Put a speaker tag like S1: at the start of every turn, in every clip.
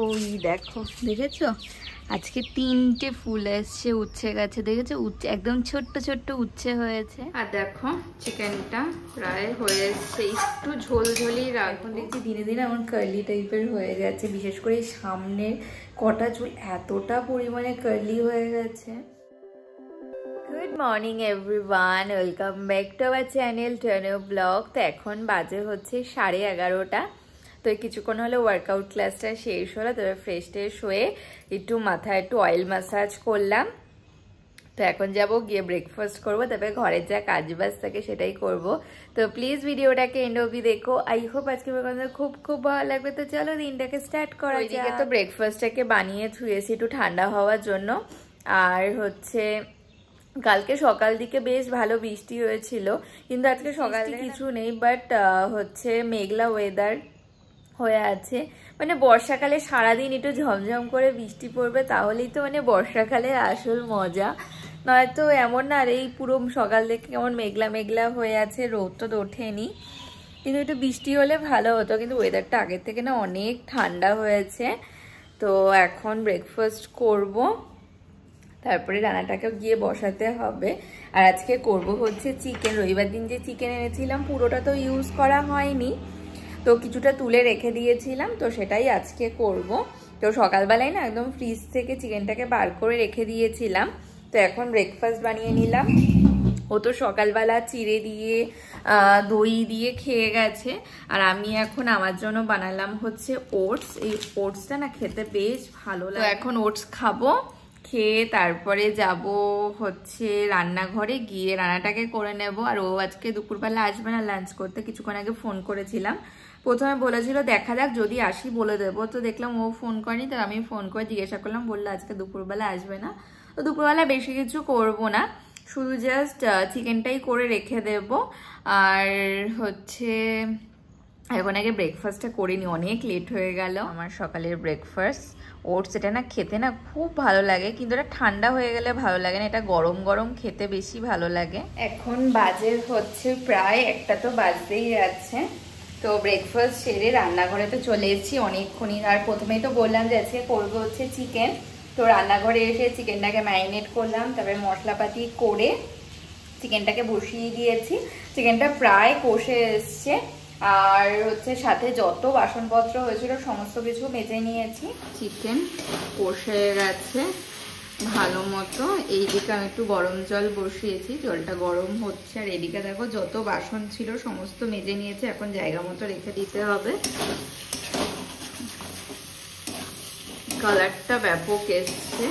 S1: ওই দেখো দেখেছো আজকে তিনটে ফুল এসছে উচ্ছে গেছে দেখেছো উচ্ছে একদম ছোট্ট ছোট্ট উচ্ছে হয়েছে আর দেখো চিকেনটা প্রায় হয়ে এসছে একটু ঝোলঝোলই এখন দেখছি দিনে ধীরে এমন কার্লি টাইপের হয়ে গেছে বিশেষ করে সামনের কটা চুল এতটা পরিমাণে কার্লি হয়ে গেছে good morning everyone welcome back to our channel ট্রেনো ব্লগ তো এখন বাজে হচ্ছে সাড়ে এগারোটা তো কিছুক্ষণ হলে ওয়ার্কআউট ক্লাসটা শেষ হলো তবে ফ্রেশ ট্রেশ হয়ে একটু মাথায় একটু অয়েল ম্যাসাজ করলাম তো এখন যাবো গিয়ে ব্রেকফাস্ট করবো তবে ঘরের যা কাজ বাজ থাকে সেটাই করব তো প্লিজ ভিডিওটাকে এন্ড অবধি দেখো আই হোপ আজকে খুব খুব ভালো লাগবে তো চলো দিনটাকে স্টার্ট করা যায় তো ব্রেকফাস্টটাকে বানিয়ে ছুঁয়েছি একটু ঠান্ডা হওয়ার জন্য আর হচ্ছে কালকে সকাল দিকে বেশ ভালো বৃষ্টি হয়েছিল কিন্তু আজকে সকাল কিছু নেই বাট হচ্ছে মেঘলা ওয়েদার হয়ে আছে মানে বর্ষাকালে সারাদিন একটু ঝমঝম করে বৃষ্টি পড়বে তাহলেই তো মানে বর্ষাকালে আসল মজা নয়তো এমন না আর এই পুরো সকাল থেকে কেমন মেঘলা মেঘলা হয়ে আছে রোদ তো ওঠেনি কিন্তু একটু বৃষ্টি হলে ভালো হতো কিন্তু ওয়েদারটা আগের থেকে না অনেক ঠান্ডা হয়েছে তো এখন ব্রেকফাস্ট করব তারপরে রান্নাটাকেও গিয়ে বসাতে হবে আর আজকে করব হচ্ছে চিকেন রবিবার দিন যে চিকেন এনেছিলাম পুরোটা তো ইউজ করা হয়নি তো কিছুটা তুলে রেখে দিয়েছিলাম তো সেটাই আজকে করব তো সকালবেলায় না একদম ফ্রিজ থেকে চিকেনটাকে বার করে রেখে দিয়েছিলাম তো এখন ব্রেকফাস্ট বানিয়ে নিলাম ও তো সকালবেলা চিড়ে দিয়ে দই দিয়ে খেয়ে গেছে আর আমি এখন আমার জন্য বানালাম হচ্ছে ওটস এই ওটসটা না খেতে বেশ ভালো লাগে এখন ওটস খাবো খেয়ে তারপরে যাব হচ্ছে রান্নাঘরে গিয়ে রান্নাটাকে করে নেব আর ও আজকে দুপুরবেলা আসবে না লাঞ্চ করতে কিছুক্ষণ আগে ফোন করেছিলাম প্রথমে বলেছিল দেখা যাক যদি আসি বলে দেবো তো দেখলাম ও ফোন করেনি তো আমি ফোন করে জিজ্ঞাসা করলাম বললো আজকে দুপুরবেলা আসবে না তো দুপুরবেলা বেশি কিছু করব না শুধু জাস্ট চিকেনটাই করে রেখে দেব আর হচ্ছে এখন আগে ব্রেকফাস্টটা করিনি অনেক লেট হয়ে গেল আমার সকালের ব্রেকফাস্ট ওটস এটা না খেতে না খুব ভালো লাগে কিন্তু এটা ঠান্ডা হয়ে গেলে ভালো লাগে না এটা গরম গরম খেতে বেশি ভালো লাগে এখন বাজে হচ্ছে প্রায় একটা তো বাজতেই আছে তো ব্রেকফাস্ট সেরে রান্নাঘরে তো চলে এসেছি অনেকক্ষণই আর প্রথমেই তো বললাম যে আজকে করবো হচ্ছে চিকেন তো রান্নাঘরে এসে চিকেনটাকে ম্যারিনেট করলাম তারপরে মশলাপাতি করে চিকেনটাকে বসিয়ে দিয়েছি চিকেনটা প্রায় কষে এসছে আর হচ্ছে সাথে যত বাসনপত্র হয়েছিল সমস্ত কিছু মেজে নিয়েছি চিকেন কষে গেছে ভালো মতো এইদিকে আমি একটু গরম জল বসিয়েছি জলটা গরম হচ্ছে আর এদিকে দেখো যত বাসন ছিল সমস্ত মেজে নিয়েছে এখন জায়গা মতো রেখে দিতে হবে কালারটা ব্যাপক এসছে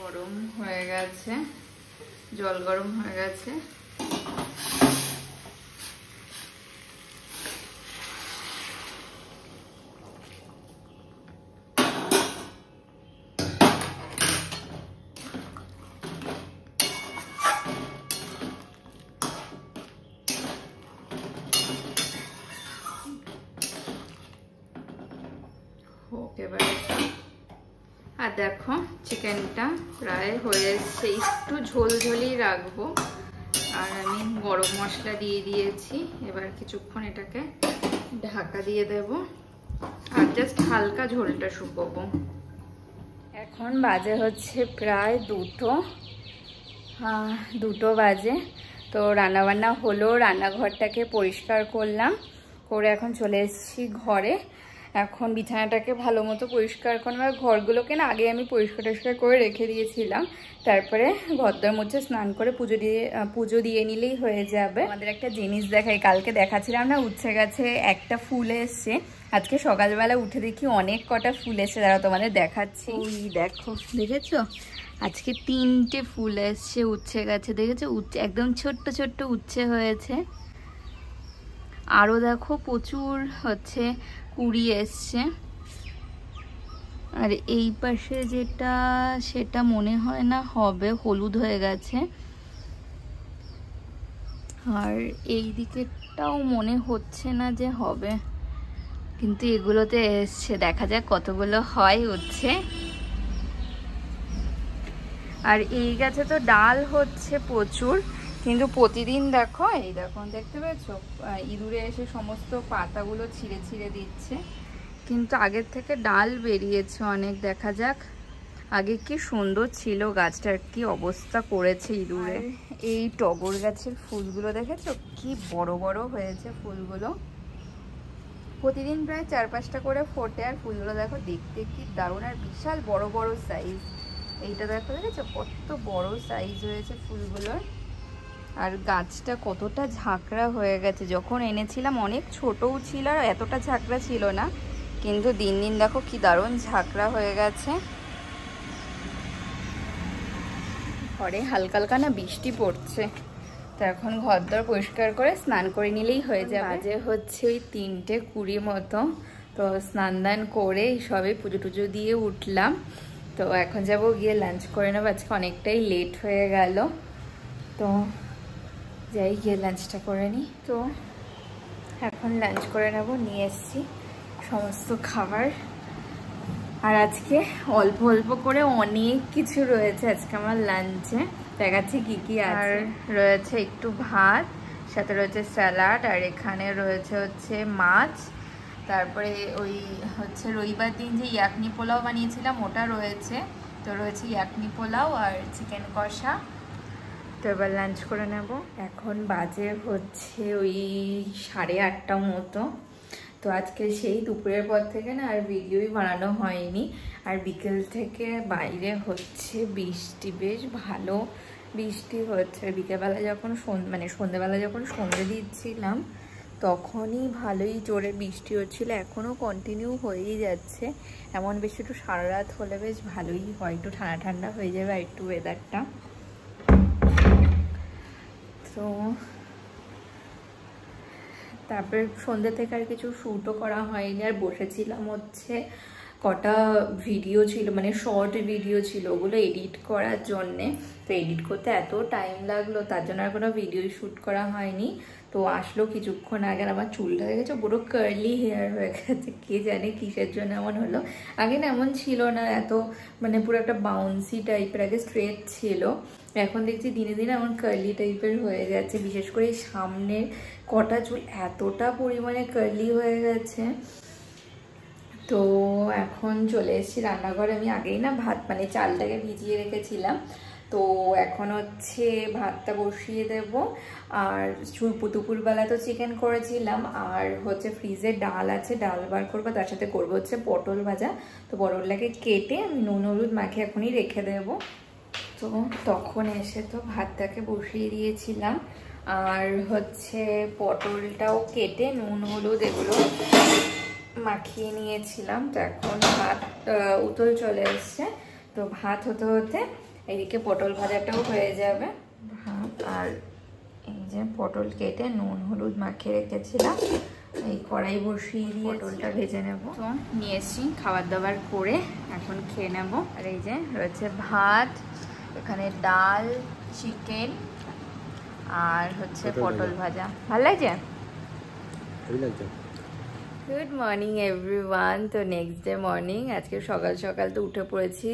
S1: গরম হয়ে গেছে জল গরম হয়ে গেছে আর দেখো চিকেনটা প্রায় হয়েছে একটু ঝোল ঝোলই রাখবো আর আমি গরম মশলা দিয়ে দিয়েছি এবার কিছুক্ষণ এটাকে ঢাকা দিয়ে দেব আর জাস্ট হালকা ঝোলটা শুকোবো এখন বাজে হচ্ছে প্রায় দুটো দুটো বাজে তো রান্নাবান্না হলো রান্নাঘরটাকে পরিষ্কার করলাম করে এখন চলে এসেছি ঘরে এখন বিছানাটাকে ভালো মতো পরিষ্কার করে আর ঘরগুলোকে না আগে আমি পরিষ্কার টরিষ্কার করে রেখে দিয়েছিলাম তারপরে ঘরদার মধ্যে স্নান করে পুজো দিয়ে পুজো দিয়ে নিলেই হয়ে যাবে আমাদের একটা জিনিস দেখাই কালকে দেখাচ্ছিলাম না উচ্ছে গেছে একটা ফুল এসছে আজকে সকালবেলা উঠে দেখি অনেক কটা ফুল এসছে তারা তোমাদের দেখাচ্ছি দেখো দেখেছো আজকে তিনটে ফুল এসছে উচ্ছে গেছে দেখেছো উচ্ছে একদম ছোট্ট ছোট্ট উচ্ছে হয়েছে আরও দেখো প্রচুর হচ্ছে কুড়ি এসছে আর এই পাশে যেটা সেটা মনে হয় না হবে হলুদ হয়ে গেছে আর এই দিকেরটাও মনে হচ্ছে না যে হবে কিন্তু এগুলোতে এসছে দেখা যাক কতগুলো হয় হচ্ছে আর এই গাছে তো ডাল হচ্ছে প্রচুর কিন্তু প্রতিদিন দেখো এই দেখো দেখতে পাচ্ছ ইঁদুরে এসে সমস্ত পাতাগুলো ছিঁড়ে ছিঁড়ে দিচ্ছে কিন্তু আগের থেকে ডাল বেরিয়েছে অনেক দেখা যাক আগে কি সুন্দর ছিল গাছটার কি অবস্থা করেছে ইঁদুরে এই টগর গাছের ফুলগুলো দেখেছো কি বড় বড় হয়েছে ফুলগুলো প্রতিদিন প্রায় চার পাঁচটা করে ফোটে আর ফুলগুলো দেখো দেখতে কি দারুণ আর বিশাল বড় বড় সাইজ এইটা দেখো দেখেছো কত বড় সাইজ হয়েছে ফুলগুলোর আর গাছটা কতটা ঝাঁকড়া হয়ে গেছে যখন এনেছিলাম অনেক ছোটও ছিল আর এতটা ঝাঁকড়া ছিল না কিন্তু দিন দিন দেখো কি দারুণ ঝাঁকড়া হয়ে গেছে ঘরে হালকা হালকা না বৃষ্টি পড়ছে তো এখন ঘরদর পরিষ্কার করে স্নান করে নিলেই হয়ে যাবে আজে হচ্ছে ওই তিনটে কুড়ি মতো তো স্নান দান করে সবে পুজো টুজো দিয়ে উঠলাম তো এখন যাব গিয়ে লাঞ্চ করে নেবো আজকে অনেকটাই লেট হয়ে গেল তো যাই গিয়ে লাঞ্চটা করে নিই তো এখন লাঞ্চ করে নেব নিয়ে এসছি সমস্ত খাবার আর আজকে অল্প অল্প করে অনেক কিছু রয়েছে আজকে আমার লাঞ্চে দেখাচ্ছি কি কি আর রয়েছে একটু ভাত সাথে রয়েছে স্যালাড আর এখানে রয়েছে হচ্ছে মাছ তারপরে ওই হচ্ছে রবিবার দিন যে ইয়াকনি পোলাও বানিয়েছিলাম ওটা রয়েছে তো রয়েছে ইয়াকনি পোলাও আর চিকেন কষা তো এবার লাঞ্চ করে নেব এখন বাজে হচ্ছে ওই সাড়ে আটটা মতো তো আজকে সেই দুপুরের পর থেকে না আর ভিডিওই বানানো হয়নি আর বিকেল থেকে বাইরে হচ্ছে বৃষ্টি বেশ ভালো বৃষ্টি হচ্ছে বিকেলবেলা যখন মানে সন্ধ্যেবেলা যখন সন্ধে দিচ্ছিলাম তখনই ভালোই জোরে বৃষ্টি হচ্ছিল এখনও কন্টিনিউ হয়েই যাচ্ছে এমন বেশি একটু সারা রাত হলে বেশ ভালোই হয় একটু ঠান্ডা ঠান্ডা হয়ে যাবে আর একটু ওয়েদারটা সো তারপর সন্ধ্যে থেকে আর কিছু শ্যুটও করা হয়নি আর বসেছিলাম হচ্ছে কটা ভিডিও ছিল মানে শর্ট ভিডিও ছিল ওগুলো এডিট করার জন্যে তো এডিট করতে এত টাইম লাগলো তার জন্য আর কোনো ভিডিও শ্যুট করা হয়নি তো আসলো কিছুক্ষণ আগে আমার চুলটা গেছে পুরো কার্লি হেয়ার হয়ে গেছে কে জানে কিসের জন্য এমন হলো আগে না এমন ছিল না এত মানে পুরো একটা বাউন্সি টাইপের আগে স্ট্রেট ছিল এখন দেখছি দিনে দিনে এমন কার্লি টাইপের হয়ে গেছে বিশেষ করে সামনের কটা চুল এতটা পরিমাণে কার্লি হয়ে গেছে তো এখন চলে এসেছি রান্নাঘরে আমি আগেই না ভাত মানে চালটাকে ভিজিয়ে রেখেছিলাম তো এখন হচ্ছে ভাতটা বসিয়ে দেব আর দুপুরবেলা তো চিকেন করেছিলাম আর হচ্ছে ফ্রিজে ডাল আছে ডাল বার করবো তার সাথে করবো হচ্ছে পটল ভাজা তো পটলটাকে কেটে আমি নুন হলুদ মাখে এখনই রেখে দেবো তো তখন এসে তো ভাতটাকে বসিয়ে দিয়েছিলাম আর হচ্ছে পটলটাও কেটে নুন হলুদ এগুলো মাখিয়ে নিয়েছিলাম তো এখন ভাত উতল চলে এসছে তো ভাত হতে হতে এদিকে পটল ভাজাটাও হয়ে যাবে ভাত আর এই যে পটল কেটে নুন হলুদ মাখিয়ে রেখেছিলাম এই কড়াই বসিয়ে দিয়ে পটলটা ভেজে নেব তো নিয়েছি খাবার দাবার করে এখন খেয়ে নেব আর এই যে রয়েছে ভাত এখানে ডাল চিকেন আর হচ্ছে পটল ভাজা ভাল লাগছে গুড মর্নিং এভরিওয়ান তো নেক্সট ডে মর্নিং আজকে সকাল সকাল তো উঠে পড়েছি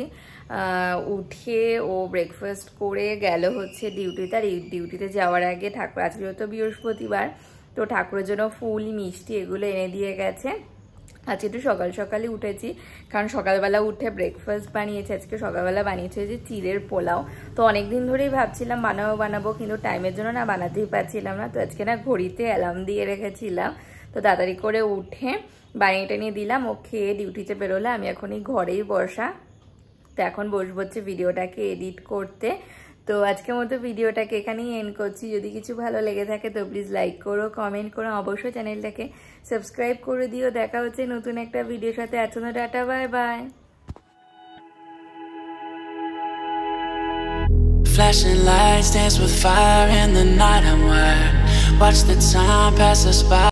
S1: উঠে ও ব্রেকফাস্ট করে গেল হচ্ছে ডিউটিতে আর ডিউটিতে যাওয়ার আগে ঠাকুর আজকে তো বৃহস্পতিবার তো ঠাকুরের জন্য ফুল মিষ্টি এগুলো এনে দিয়ে গেছে আজকে একটু সকাল সকালে উঠেছি কারণ সকালবেলা উঠে ব্রেকফাস্ট বানিয়েছি আজকে সকালবেলা বানিয়েছে যে চিড়ের পোলাও তো অনেক দিন ধরেই ভাবছিলাম বানাবো বানাবো কিন্তু টাইমের জন্য না বানাতেই পারছিলাম না তো আজকে না ঘড়িতে অ্যালার্ম দিয়ে রেখেছিলাম তো তাড়াতাড়ি করে উঠে বানিয়ে টানিয়ে দিলাম ও খেয়ে ডিউটিতে বেরোলে আমি এখনই ঘরেই বসা তো এখন বসবো হচ্ছে ভিডিওটাকে এডিট করতে তো আজকের মতো ভিডিওটাকে এখানেই এন্ড করছি যদি কিছু ভালো লেগে থাকে তো প্লিজ লাইক করো কমেন্ট করো অবশ্যই চ্যানেলটাকে সাবস্ক্রাইব করে দিও দেখা হচ্ছে নতুন একটা ভিডিওর সাথে এখনও tata bye bye Flashing lights dance with fire in the night I'm wired Watch the time pass us by